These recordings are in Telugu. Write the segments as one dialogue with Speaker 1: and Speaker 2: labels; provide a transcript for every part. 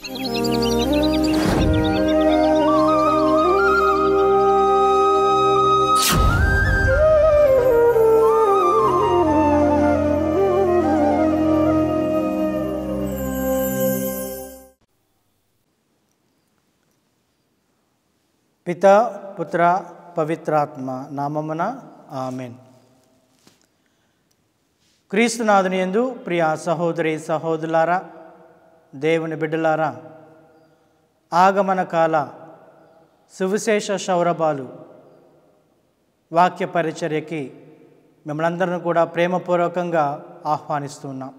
Speaker 1: పిత పుత్ర పవిత్రాత్మ నామమున ఆమెన్ క్రీస్తునాథుని ఎందు ప్రియ సహోదరి సహోదరులారా దేవుని బిడ్డలారా ఆగమన కాల సువిశేష సౌరభాలు వాక్య పరిచర్యకి మిమ్మల్ని అందరిని కూడా ప్రేమపూర్వకంగా ఆహ్వానిస్తున్నాం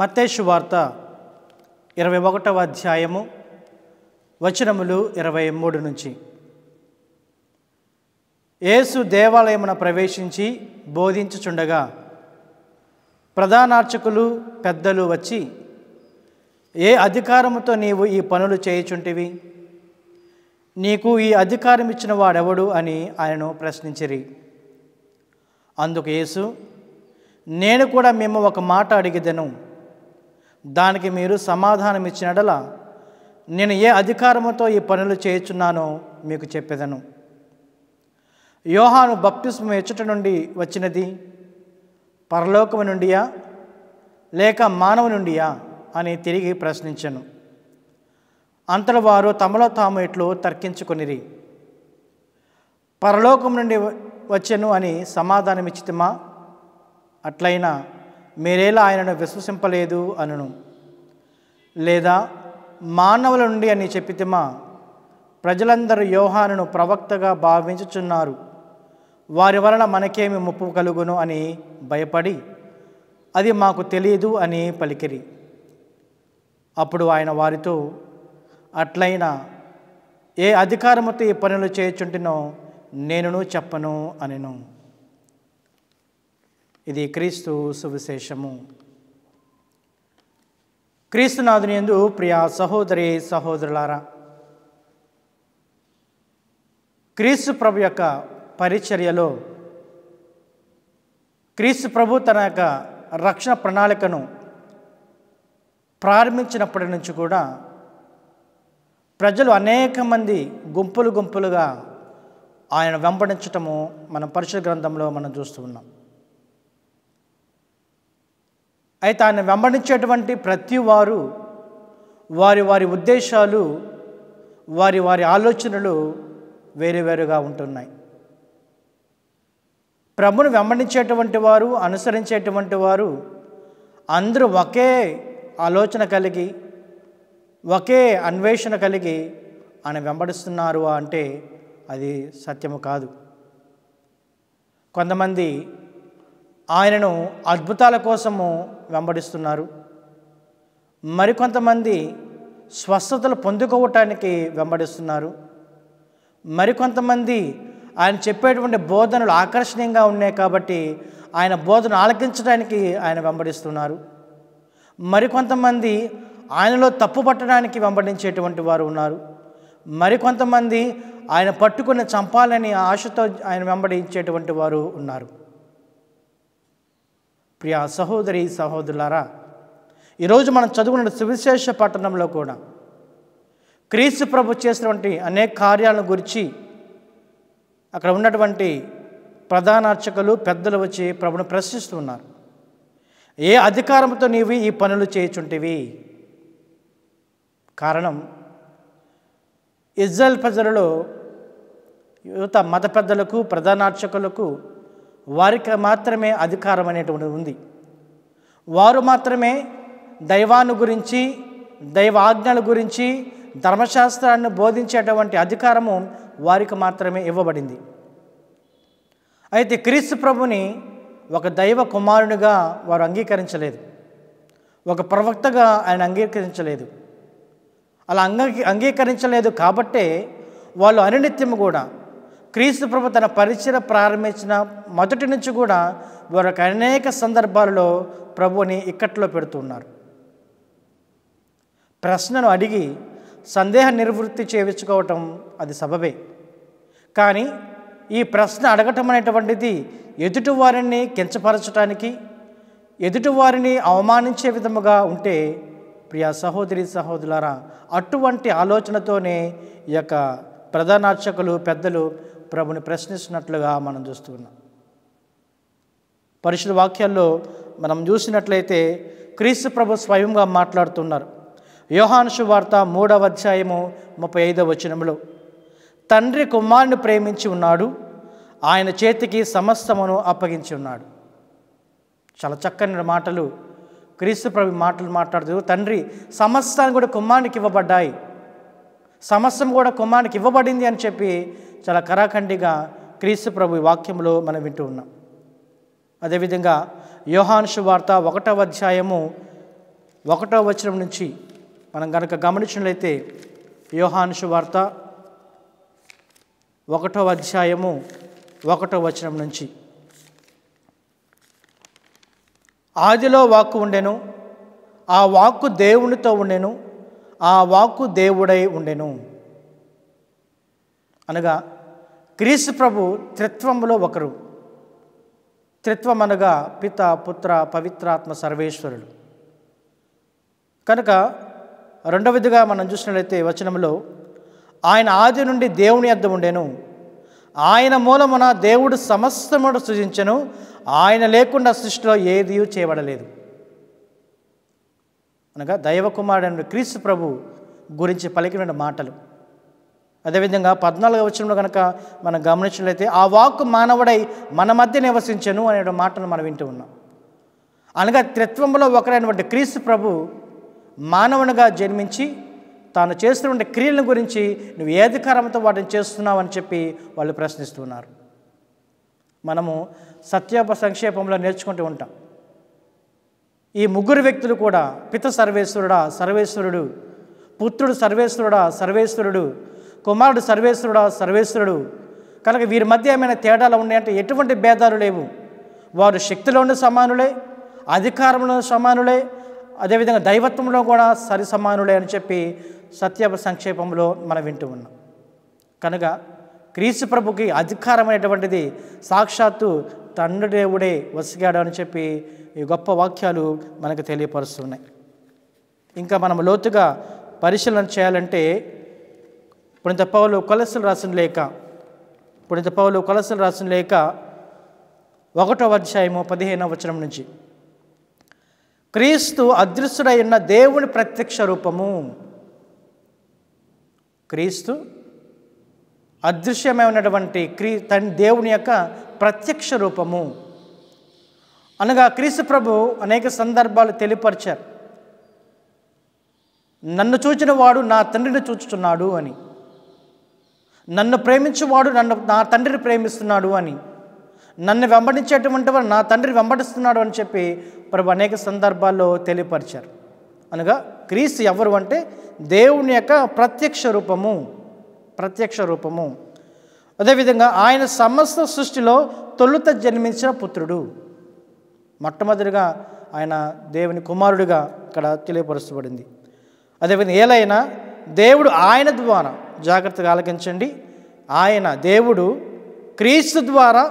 Speaker 1: మతేషు వార్త ఇరవై ఒకటవ అధ్యాయము వచనములు ఇరవై మూడు నుంచి యేసు దేవాలయమున ప్రవేశించి బోధించుచుండగా ప్రధానార్చకులు పెద్దలు వచ్చి ఏ అధికారముతో నీవు ఈ పనులు చేయుచుంటివి నీకు ఈ అధికారం ఇచ్చిన వాడెవడు అని ఆయనను ప్రశ్నించిరి అందుకు యేసు నేను కూడా మేము ఒక మాట అడిగిదను దానికి మీరు సమాధానం ఇచ్చినడల నేను ఏ అధికారముతో ఈ పనులు చేయుచున్నానో మీకు చెప్పేదను యోహాను బప్తిస్మ ఎచ్చుట నుండి వచ్చినది పరలోకము నుండియా లేక మానవు నుండియా అని తిరిగి ప్రశ్నించను అంతలో వారు తమలో తాము ఇట్లు తర్కించుకొనిరి పరలోకం నుండి వచ్చాను అని సమాధానమిచ్చితమా అట్లయినా మీరేలా ఆయనను విశ్వసింపలేదు అనును లేదా మానవుల నుండి అని చెప్పితేమా ప్రజలందరూ యోహానును ప్రవక్తగా భావించుచున్నారు వారి వలన మనకేమి ముప్పు కలుగును అని భయపడి అది మాకు తెలియదు అని పలికిరి అప్పుడు ఆయన వారితో అట్లయినా ఏ అధికారముతో ఈ పనులు చేయుచుంటినో నేనును చెప్పను అనిను ఇది క్రీస్తు సువిశేషము క్రీస్తునాథుని ఎందు ప్రియా సహోదరి సహోదరులారా క్రీస్తు ప్రభు యొక్క పరిచర్యలో క్రీస్తు ప్రభు తన యొక్క రక్షణ ప్రణాళికను ప్రారంభించినప్పటి నుంచి కూడా ప్రజలు అనేక మంది గుంపులు గుంపులుగా ఆయన వెంబడించటము మనం పరిశుద్ధ గ్రంథంలో మనం చూస్తూ ఉన్నాం అయితే ఆయన వెంబడించేటువంటి ప్రతి వారు వారి వారి ఉద్దేశాలు వారి వారి ఆలోచనలు వేరుగా ఉంటున్నాయి ప్రభును వెంబడించేటువంటి వారు అనుసరించేటువంటి వారు అందరూ ఒకే ఆలోచన కలిగి ఒకే అన్వేషణ కలిగి ఆయన వెంబడిస్తున్నారు అంటే అది సత్యము కాదు కొంతమంది ఆయనను అద్భుతాల కోసము వెంబడిస్తున్నారు మరికొంతమంది స్వస్థతలు పొందుకోవటానికి వెంబడిస్తున్నారు మరికొంతమంది ఆయన చెప్పేటువంటి బోధనలు ఆకర్షణీయంగా ఉన్నాయి కాబట్టి ఆయన బోధన ఆలకించడానికి ఆయన వెంబడిస్తున్నారు మరికొంతమంది ఆయనలో తప్పు పట్టడానికి వెంబడించేటువంటి వారు ఉన్నారు మరికొంతమంది ఆయన పట్టుకుని చంపాలని ఆశతో ఆయన వెంబడించేటువంటి వారు ఉన్నారు ప్రియా సహోదరి సహోదరులారా ఈరోజు మనం చదువుకున్న సువిశేష పట్టణంలో కూడా క్రీస్తు ప్రభు చేసినటువంటి అనేక కార్యాలను గురించి అక్కడ ఉన్నటువంటి ప్రధాన అర్చకులు పెద్దలు వచ్చి ప్రభును ప్రశ్నిస్తున్నారు ఏ అధికారంతో నీవు ఈ పనులు చేయుచుంటివి కారణం ఇజ్రాయల్ ప్రజలలో యువత మత పెద్దలకు ప్రధానార్చకులకు వారికి మాత్రమే అధికారం అనేటువంటిది ఉంది వారు మాత్రమే దైవాన్ని గురించి దైవ ఆజ్ఞల గురించి ధర్మశాస్త్రాన్ని బోధించేటువంటి అధికారము వారికి మాత్రమే ఇవ్వబడింది అయితే క్రీస్తు ప్రభుని ఒక దైవ కుమారునిగా వారు అంగీకరించలేదు ఒక ప్రవక్తగా ఆయన అంగీకరించలేదు అలా అంగీ అంగీకరించలేదు కాబట్టే వాళ్ళు అనునిత్యము కూడా క్రీస్తు ప్రభు తన పరిచయం ప్రారంభించిన మొదటి నుంచి కూడా వారికి అనేక సందర్భాలలో ప్రభుని ఇక్కట్లో పెడుతున్నారు ప్రశ్నను అడిగి సందేహ నిర్వృత్తి చేయించుకోవటం అది సబబే కానీ ఈ ప్రశ్న అడగటం అనేటువంటిది ఎదుటివారిని కించపరచడానికి ఎదుటివారిని అవమానించే విధముగా ఉంటే ప్రియా సహోదరి సహోదరులారా అటువంటి ఆలోచనతోనే ఈ యొక్క ప్రధానార్చకులు పెద్దలు ప్రభుని ప్రశ్నిస్తున్నట్లుగా మనం చూస్తున్నాం పరిశుద్ధ వాక్యాల్లో మనం చూసినట్లయితే క్రీస్తు ప్రభు స్వయంగా మాట్లాడుతున్నారు యోహానుషు వార్త మూడవ అధ్యాయము ముప్పై ఐదవ వచనంలో తండ్రి కుమారుని ప్రేమించి ఉన్నాడు ఆయన చేతికి సమస్తమును అప్పగించి ఉన్నాడు చాలా చక్కని మాటలు క్రీస్తు ప్రభు మాటలు మాట్లాడుతూ తండ్రి సమస్తాన్ని కూడా కుమారునికి ఇవ్వబడ్డాయి సమస్యం కూడా కుమారునికి ఇవ్వబడింది అని చెప్పి చాలా కరాఖండిగా క్రీస్తు ప్రభు వాక్యంలో మనం వింటూ ఉన్నాం అదేవిధంగా యోహాను వార్త ఒకటవ అధ్యాయము ఒకటవ వచనం నుంచి మనం కనుక గమనించినట్లయితే యోహాను వార్త ఒకటవ అధ్యాయము ఒకటో వచనం నుంచి ఆదిలో వాక్కు ఉండెను ఆ వాక్కు దేవునితో ఉండెను ఆ వాక్కు దేవుడై ఉండెను అనగా క్రీస్తు ప్రభు త్రిత్వంలో ఒకరు త్రిత్వం అనగా పిత పుత్ర పవిత్రాత్మ సర్వేశ్వరుడు కనుక రెండవదిగా మనం చూసినట్లయితే వచనంలో ఆయన ఆది నుండి దేవుని అద్దం ఉండేను ఆయన మూలమున దేవుడు సమస్తముడు సృజించను ఆయన లేకుండా సృష్టిలో ఏదీ చేయబడలేదు అనగా దైవకుమారుడు క్రీస్తు ప్రభు గురించి పలికిన మాటలు అదేవిధంగా పద్నాలుగు వచనంలో కనుక మనం గమనించినట్లయితే ఆ వాక్ మానవుడై మన మధ్య నివసించను అనే మాటను మనం వింటూ ఉన్నాం అనగా త్రిత్వంలో ఒకరైనటువంటి క్రీస్తు ప్రభు మానవునిగా జన్మించి తాను చేస్తున్నటువంటి క్రియల గురించి నువ్వు ఏది అధికారంతో వాటిని చేస్తున్నావు అని చెప్పి వాళ్ళు ప్రశ్నిస్తున్నారు మనము సత్యాప సంక్షేపంలో నేర్చుకుంటూ ఉంటాం ఈ ముగ్గురు వ్యక్తులు కూడా పిత సర్వేశ్వరుడా సర్వేశ్వరుడు పుత్రుడు సర్వేశ్వరుడా సర్వేశ్వరుడు కుమారుడు సర్వేశ్వరుడా సర్వేశ్వరుడు కనుక వీరి మధ్య ఏమైనా తేడాలు ఉన్నాయంటే ఎటువంటి భేదాలు లేవు వారు శక్తిలోనూ సమానులే అధికారంలో సమానులే అదేవిధంగా దైవత్వంలో కూడా సరి సమానులే అని చెప్పి సత్య సంక్షేపంలో మనం వింటూ ఉన్నాం కనుక క్రీస్తు ప్రభుకి అధికారమైనటువంటిది సాక్షాత్తు తండ్రి దేవుడే వసిగాడు అని చెప్పి ఈ గొప్ప వాక్యాలు మనకు తెలియపరుస్తున్నాయి ఇంకా మనం లోతుగా పరిశీలన చేయాలంటే పుణిత పౌలు కొలసలు రాసిన లేక పుణిత పౌలు కొలసలు రాసిన లేక ఒకటో అధ్యాయము పదిహేనవ వచనం నుంచి క్రీస్తు అదృశ్యుడై ఉన్న దేవుని ప్రత్యక్ష రూపము క్రీస్తు అదృశ్యమై ఉన్నటువంటి క్రీ తన దేవుని యొక్క ప్రత్యక్ష రూపము అనగా క్రీస్తు ప్రభు అనేక సందర్భాలు తెలియపరిచారు నన్ను చూచిన వాడు నా తండ్రిని చూచుతున్నాడు అని నన్ను ప్రేమించేవాడు నన్ను నా తండ్రిని ప్రేమిస్తున్నాడు అని నన్ను వెంబడించేటువంటి వాడు నా తండ్రి వెంబడిస్తున్నాడు అని చెప్పి ప్రభు అనేక సందర్భాల్లో తెలియపరిచారు అనగా క్రీస్తు ఎవరు అంటే దేవుని యొక్క ప్రత్యక్ష రూపము ప్రత్యక్ష రూపము అదేవిధంగా ఆయన సమస్త సృష్టిలో తొలుత జన్మించిన పుత్రుడు మొట్టమొదటిగా ఆయన దేవుని కుమారుడిగా ఇక్కడ తెలియపరచబడింది అదేవిధంగా ఏలైనా దేవుడు ఆయన ద్వారా జాగ్రత్తగా ఆలకించండి ఆయన దేవుడు క్రీస్తు ద్వారా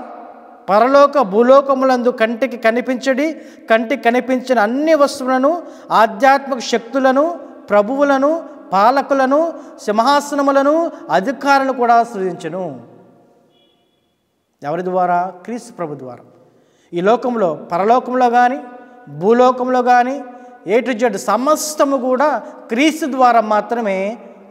Speaker 1: పరలోక భూలోకములందు కంటికి కనిపించడి కంటికి కనిపించిన అన్ని వస్తువులను ఆధ్యాత్మిక శక్తులను ప్రభువులను పాలకులను సింహాసనములను అధికారులను కూడా సృజించను ఎవరి ద్వారా క్రీస్తు ప్రభు ద్వారా ఈ లోకంలో పరలోకంలో కానీ భూలోకంలో కానీ ఏ టు జెడ్ సమస్తము కూడా క్రీస్తు ద్వారా మాత్రమే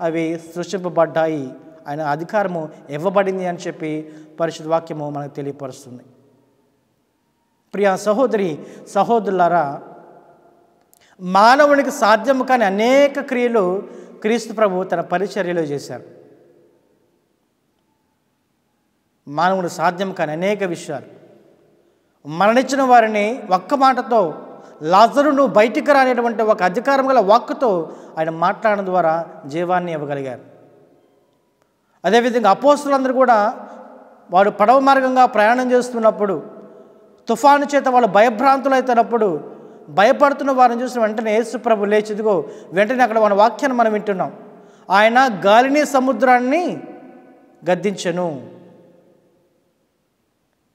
Speaker 1: అవి సృష్టింపబడ్డాయి ఆయన అధికారము ఇవ్వబడింది అని చెప్పి పరిశుద్ధ వాక్యము మనకు తెలియపరుస్తుంది ప్రియ సహోదరి సహోదరులారా మానవునికి సాధ్యము కాని అనేక క్రియలు క్రీస్తు ప్రభు తన పరిచర్యలో చేశారు మానవుడు సాధ్యం కాని అనేక విషయాలు మరణించిన వారిని ఒక్క మాటతో లాజరు నువ్వు బయటికి రానేటువంటి ఒక అధికారం గల వాక్కుతో ఆయన మాట్లాడడం ద్వారా జీవాన్ని ఇవ్వగలిగారు అదేవిధంగా అపోస్తులందరూ కూడా వారు పడవ మార్గంగా ప్రయాణం చేస్తున్నప్పుడు తుఫాను చేత వాళ్ళు భయభ్రాంతులు అవుతున్నప్పుడు భయపడుతున్న వారిని చూసిన వెంటనే యేసు ప్రభు లేచిదిగో వెంటనే అక్కడ మన వాక్యాన్ని మనం వింటున్నాం ఆయన గాలిని సముద్రాన్ని గద్దించను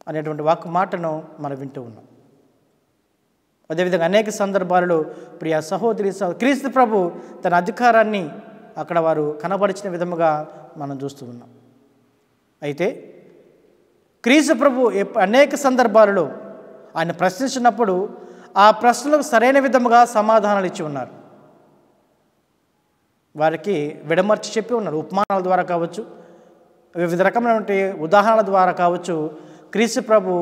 Speaker 1: అనేటువంటి వాక్ మాటను మనం వింటూ ఉన్నాం అదేవిధంగా అనేక సందర్భాలలో ప్రియ సహోదరి క్రీస్తు ప్రభు తన అధికారాన్ని అక్కడ వారు కనపరిచిన విధముగా మనం చూస్తూ ఉన్నాం అయితే క్రీస్తు ప్రభు అనేక సందర్భాలలో ఆయన ప్రశ్నించినప్పుడు ఆ ప్రశ్నలకు సరైన విధముగా సమాధానాలు ఇచ్చి ఉన్నారు వారికి విడమర్చి చెప్పి ఉన్నారు ఉపమానాల ద్వారా కావచ్చు వివిధ రకమైనటువంటి ఉదాహరణల ద్వారా కావచ్చు క్రీస్తు ప్రభు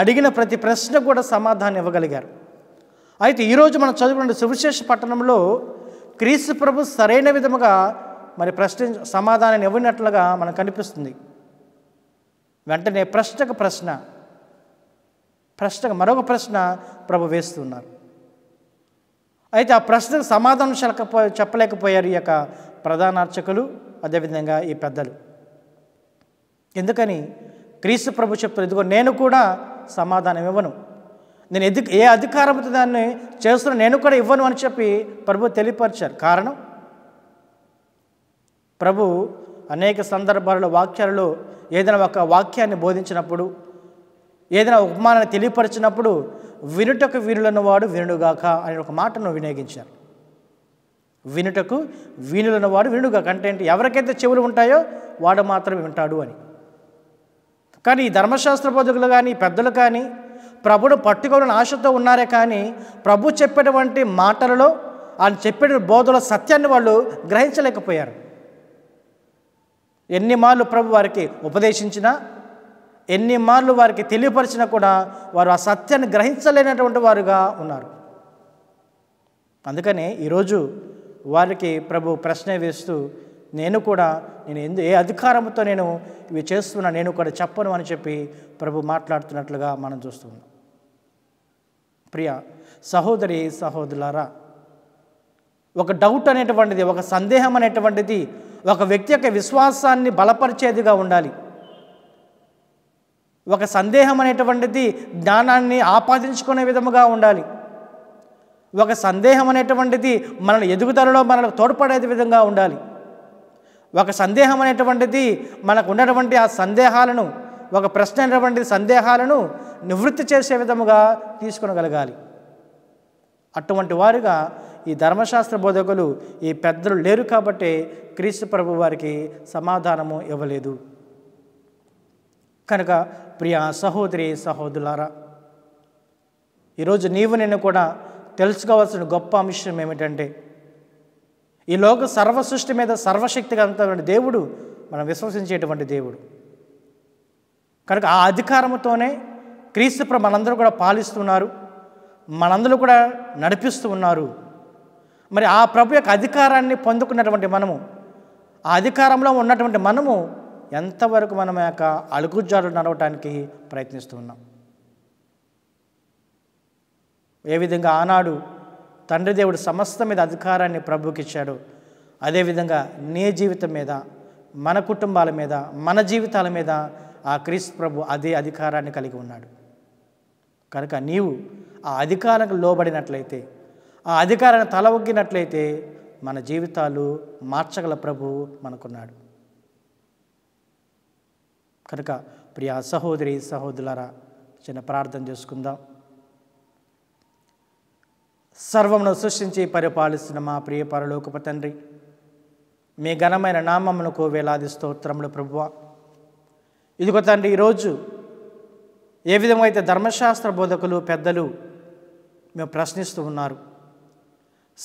Speaker 1: అడిగిన ప్రతి ప్రశ్నకు కూడా సమాధానం ఇవ్వగలిగారు అయితే ఈరోజు మనం చదువుకున్న సువిశేష పట్టణంలో క్రీస్తు ప్రభు సరైన విధముగా మరి ప్రశ్న సమాధానాన్ని ఇవ్వనట్లుగా మనకు కనిపిస్తుంది వెంటనే ప్రశ్నకు ప్రశ్న ప్రశ్నకు మరొక ప్రశ్న ప్రభు వేస్తున్నారు అయితే ఆ ప్రశ్నకు సమాధానం చెప్పకపో చెప్పలేకపోయారు ఈ యొక్క ప్రధానార్చకులు అదేవిధంగా ఈ పెద్దలు ఎందుకని క్రీస్తు ప్రభు చెప్తారు ఇదిగో నేను కూడా సమాధానం ఇవ్వను నేను ఎది ఏ అధికారంతో దాన్ని చేస్తున్నా నేను కూడా ఇవ్వను అని చెప్పి ప్రభు తెలియపరిచారు కారణం ప్రభు అనేక సందర్భాలలో వాక్యాలలో ఏదైనా ఒక వాక్యాన్ని బోధించినప్పుడు ఏదైనా ఉపమానాన్ని తెలియపరిచినప్పుడు వినుటకు వీనులను వాడు వినుడుగాక అనే ఒక మాటను వినియోగించారు వినుటకు వీనులను వాడు వినుడుగాక అంటే ఏంటి ఎవరికైతే చెవులు ఉంటాయో వాడు మాత్రమే వింటాడు అని కానీ ఈ ధర్మశాస్త్ర బోధకులు కానీ పెద్దలు కానీ ప్రభుడు పట్టుకోవాలని ఆశతో ఉన్నారే కానీ ప్రభు చెప్పేటువంటి మాటలలో ఆయన చెప్పిన బోధల సత్యాన్ని వాళ్ళు గ్రహించలేకపోయారు ఎన్ని మార్లు ప్రభు వారికి ఉపదేశించినా ఎన్ని మార్లు వారికి తెలియపరిచినా కూడా వారు ఆ సత్యాన్ని గ్రహించలేనటువంటి వారుగా ఉన్నారు అందుకని ఈరోజు వారికి ప్రభు ప్రశ్న వేస్తూ నేను కూడా నేను ఎందు ఏ అధికారంతో నేను ఇవి చేస్తున్నా నేను కూడా చెప్పను అని చెప్పి ప్రభు మాట్లాడుతున్నట్లుగా మనం చూస్తున్నాం ప్రియ సహోదరి సహోదరులారా ఒక డౌట్ అనేటువంటిది ఒక సందేహం అనేటువంటిది ఒక వ్యక్తి యొక్క విశ్వాసాన్ని బలపరిచేదిగా ఉండాలి ఒక సందేహం అనేటువంటిది జ్ఞానాన్ని ఆపాదించుకునే విధముగా ఉండాలి ఒక సందేహం అనేటువంటిది మనల్ని ఎదుగుదలలో మనకు తోడ్పడే విధంగా ఉండాలి ఒక సందేహం అనేటువంటిది మనకు ఉన్నటువంటి ఆ సందేహాలను ఒక ప్రశ్న అనేటువంటి సందేహాలను నివృత్తి చేసే విధముగా తీసుకొనగలగాలి అటువంటి వారుగా ఈ ధర్మశాస్త్ర బోధకులు ఈ పెద్దలు లేరు కాబట్టి క్రీస్తు ప్రభు వారికి సమాధానము ఇవ్వలేదు కనుక ప్రియ సహోదరి సహోదరులారా ఈరోజు నీవు నేను కూడా తెలుసుకోవాల్సిన గొప్ప అంశం ఏమిటంటే ఈ లోక సర్వసృష్టి మీద సర్వశక్తి అంతటువంటి దేవుడు మనం విశ్వసించేటువంటి దేవుడు కనుక ఆ అధికారంతోనే క్రీస్తు క్రీస్తుప్ర మనందరూ కూడా పాలిస్తున్నారు మనందరూ కూడా నడిపిస్తూ ఉన్నారు మరి ఆ ప్రభు యొక్క అధికారాన్ని పొందుకున్నటువంటి మనము ఆ అధికారంలో ఉన్నటువంటి మనము ఎంతవరకు మనం యొక్క అడుగుజాలు నడవటానికి ప్రయత్నిస్తూ ఉన్నాం ఏ విధంగా ఆనాడు తండ్రి దేవుడు సమస్త మీద అధికారాన్ని ప్రభుకిచ్చాడు అదేవిధంగా నీ జీవితం మీద మన కుటుంబాల మీద మన జీవితాల మీద ఆ క్రీస్తు ప్రభు అదే అధికారాన్ని కలిగి ఉన్నాడు కనుక నీవు ఆ అధికారానికి లోబడినట్లయితే ఆ అధికారాన్ని తల ఒగ్గినట్లయితే మన జీవితాలు మార్చగల ప్రభు మనకున్నాడు కనుక ప్రియా సహోదరి సహోదరులరా చిన్న ప్రార్థన చేసుకుందాం సర్వమును సృష్టించి పరిపాలిస్తున్న మా ప్రియ పరలోకపు తండ్రి మీ ఘనమైన నామమునకు వేలాది స్తోత్రములు ప్రభువ ఇదిగో తండ్రి ఈరోజు ఏ విధమైతే ధర్మశాస్త్ర బోధకులు పెద్దలు మేము ప్రశ్నిస్తూ ఉన్నారు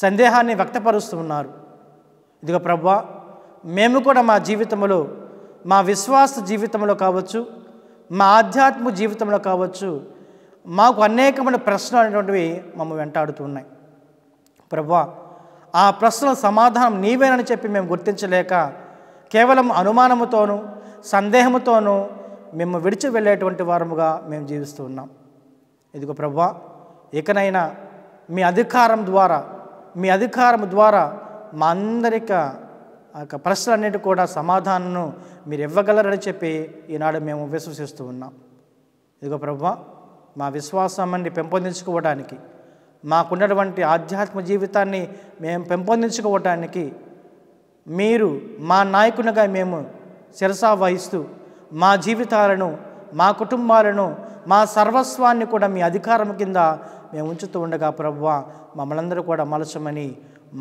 Speaker 1: సందేహాన్ని వ్యక్తపరుస్తూ ఉన్నారు ఇదిగో ప్రభు మేము కూడా మా జీవితంలో మా విశ్వాస జీవితంలో కావచ్చు మా ఆధ్యాత్మ జీవితంలో కావచ్చు మాకు అనేకమైన ప్రశ్నలు అనేటువంటివి మమ్మల్ని వెంటాడుతున్నాయి ప్రభా ఆ ప్రశ్నల సమాధానం నీవేనని చెప్పి మేము గుర్తించలేక కేవలం అనుమానముతోనూ సందేహముతోనూ మేము విడిచి వెళ్ళేటువంటి వారముగా మేము జీవిస్తూ ఉన్నాం ఇదిగో ప్రభా ఇకనైనా మీ అధికారం ద్వారా మీ అధికారం ద్వారా మా అందరిక యొక్క ప్రశ్నలన్నిటి కూడా సమాధానము మీరు ఇవ్వగలరని చెప్పి ఈనాడు మేము విశ్వసిస్తూ ఉన్నాం ఇదిగో ప్రభా మా విశ్వాసాన్ని పెంపొందించుకోవడానికి మాకున్నటువంటి ఆధ్యాత్మ జీవితాన్ని మేము పెంపొందించుకోవటానికి మీరు మా నాయకునిగా మేము శిరసా వహిస్తూ మా జీవితాలను మా కుటుంబాలను మా సర్వస్వాన్ని కూడా మీ అధికారం కింద మేము ఉంచుతూ ఉండగా ప్రభువ మమ్మల్ందరూ కూడా మలచమని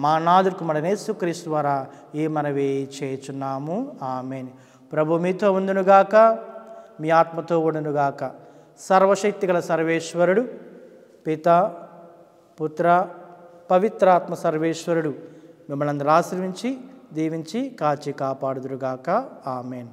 Speaker 1: మా నాదుకు మన నేసుక్రీస్తు ద్వారా ఈ మనవి చేయుచున్నాము ఆమెన్ ప్రభు మీతో ఉండునుగాక మీ ఆత్మతో ఉండునుగాక సర్వశక్తిగల సర్వేశ్వరుడు పిత పుత్ర పవిత్రాత్మ సర్వేశ్వరుడు మిమ్మల్ని అందరూ ఆశ్రయించి దీవించి కాచి కాపాడుదురుగాక ఆమెన్